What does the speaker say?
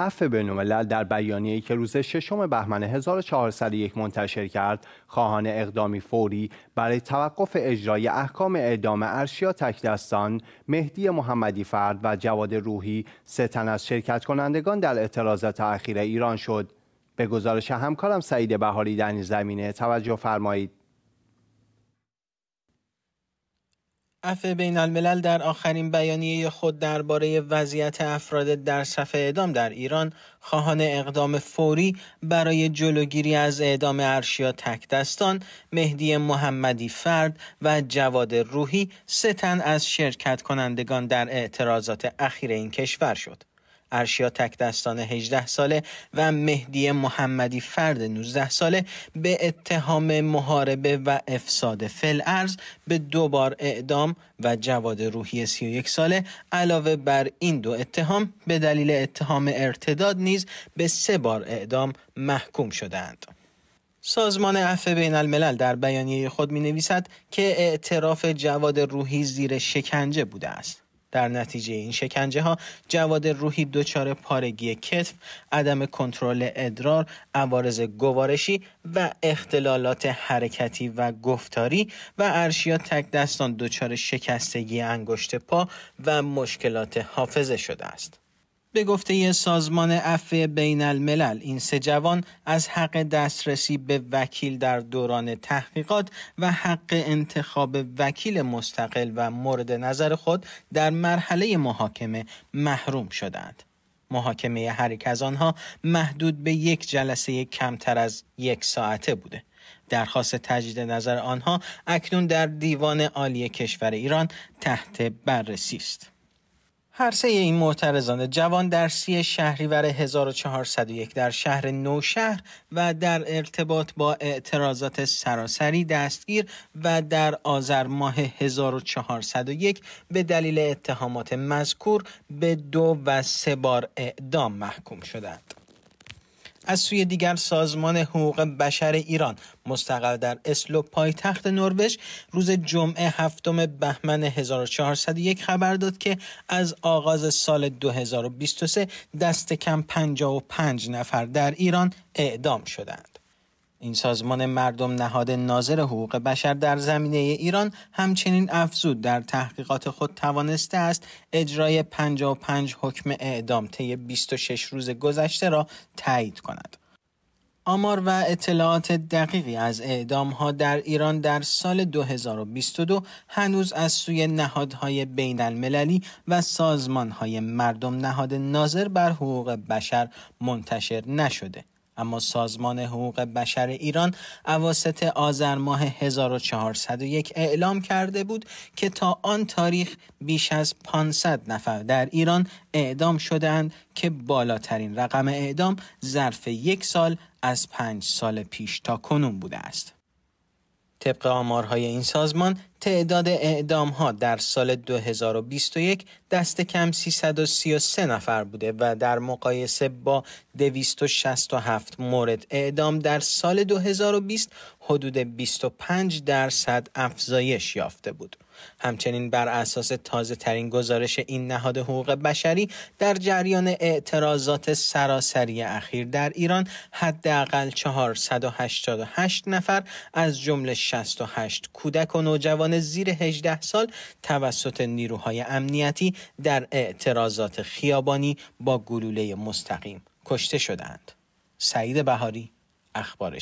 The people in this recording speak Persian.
عفو بینالملل در بیانیه‌ای که روز ششم بهمن 1401 منتشر کرد خواهان اقدامی فوری برای توقف اجرای احکام اعدام ارشیا تکدستان مهدی محمدی فرد و جواد روحی سه تن از شرکت کنندگان در اعتراضات اخیر ایران شد به گزارش همکارم سعید بهاری در این زمینه توجه فرمایید اف بین الملل در آخرین بیانیه خود درباره وضعیت افراد در صف اعدام در ایران خواهان اقدام فوری برای جلوگیری از اعدام ارشیا تکدستان، مهدی محمدی فرد و جواد روحی سه از شرکت کنندگان در اعتراضات اخیر این کشور شد. ارشیا تک دستان 18 ساله و مهدی محمدی فرد 19 ساله به اتهام محاربه و افساد فلعرز به دو بار اعدام و جواد روحی 31 ساله علاوه بر این دو اتهام به دلیل اتهام ارتداد نیز به سه بار اعدام محکوم شدند. سازمان عفو بین الملل در بیانیه خود می نویسد که اعتراف جواد روحی زیر شکنجه بوده است. در نتیجه این شکنجه ها جواد روحی دچار پارگی کتف، عدم کنترل ادرار، عوارض گوارشی و اختلالات حرکتی و گفتاری و ارشیا تک دستان دچار شکستگی انگشت پا و مشکلات حافظه شده است. به گفته سازمان عفو بین الملل این سه جوان از حق دسترسی به وکیل در دوران تحقیقات و حق انتخاب وکیل مستقل و مورد نظر خود در مرحله محاکمه محروم شدند. محاکمه هر یک از آنها محدود به یک جلسه کمتر از یک ساعته بوده. درخواست تجدید نظر آنها اکنون در دیوان عالی کشور ایران تحت بررسی است. سه این معترضان جوان در سی شهریور 1401 در شهر نوشهر و در ارتباط با اعتراضات سراسری دستگیر و در آذر ماه 1401 به دلیل اتهامات مذکور به دو و سه بار اعدام محکوم شدند. از سوی دیگر سازمان حقوق بشر ایران مستقل در اسلو پایتخت نروژ روز جمعه هفتم بهمن 1401 خبر داد که از آغاز سال 2023 دست کم 55 نفر در ایران اعدام شدند. این سازمان مردم نهاد ناظر حقوق بشر در زمینه ایران همچنین افزود در تحقیقات خود توانسته است اجرای 55 حکم اعدام طی 26 روز گذشته را تایید کند. آمار و اطلاعات دقیقی از اعدام ها در ایران در سال 2022 هنوز از سوی نهادهای بین المللی و سازمان های مردم نهاد ناظر بر حقوق بشر منتشر نشده. اما سازمان حقوق بشر ایران اواسط آذر ماه 1401 اعلام کرده بود که تا آن تاریخ بیش از 500 نفر در ایران اعدام شدند که بالاترین رقم اعدام ظرف یک سال از پنج سال پیش تا کنون بوده است. طبق آمارهای این سازمان تعداد اعدام ها در سال 2021 دست کم 333 نفر بوده و در مقایسه با 267 مورد اعدام در سال 2020 حدود 25 درصد افزایش یافته بود. همچنین بر اساس تازه ترین گزارش این نهاد حقوق بشری در جریان اعتراضات سراسری اخیر در ایران حداقل 488 نفر از جمله 68 کودک و نوجوان زیر 18 سال توسط نیروهای امنیتی در اعتراضات خیابانی با گلوله مستقیم کشته شدند. سعید بهاری اخبار